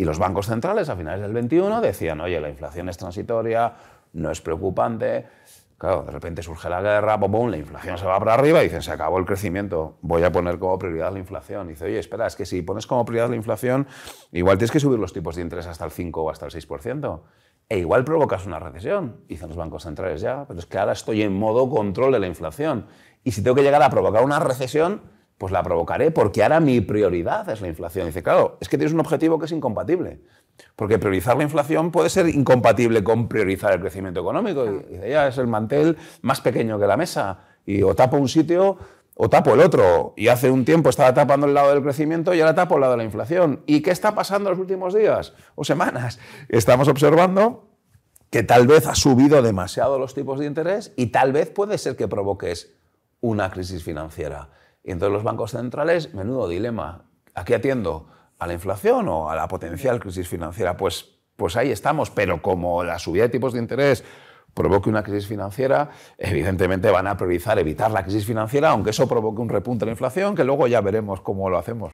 Y los bancos centrales a finales del 21 decían, oye, la inflación es transitoria, no es preocupante. Claro, de repente surge la guerra, boom la inflación se va para arriba y dicen, se acabó el crecimiento, voy a poner como prioridad la inflación. Y dice, oye, espera, es que si pones como prioridad la inflación, igual tienes que subir los tipos de interés hasta el 5 o hasta el 6%. E igual provocas una recesión, dicen los bancos centrales ya, pero es que ahora estoy en modo control de la inflación. Y si tengo que llegar a provocar una recesión, pues la provocaré porque ahora mi prioridad es la inflación. dice, claro, es que tienes un objetivo que es incompatible. Porque priorizar la inflación puede ser incompatible con priorizar el crecimiento económico. Y dice, ya es el mantel más pequeño que la mesa. Y o tapo un sitio o tapo el otro. Y hace un tiempo estaba tapando el lado del crecimiento y ahora tapo el lado de la inflación. ¿Y qué está pasando en los últimos días o semanas? Estamos observando que tal vez ha subido demasiado los tipos de interés y tal vez puede ser que provoques una crisis financiera. Y entonces los bancos centrales, menudo dilema. ¿A qué atiendo? ¿A la inflación o a la potencial crisis financiera? Pues, pues ahí estamos, pero como la subida de tipos de interés provoque una crisis financiera, evidentemente van a priorizar evitar la crisis financiera, aunque eso provoque un repunte de la inflación, que luego ya veremos cómo lo hacemos.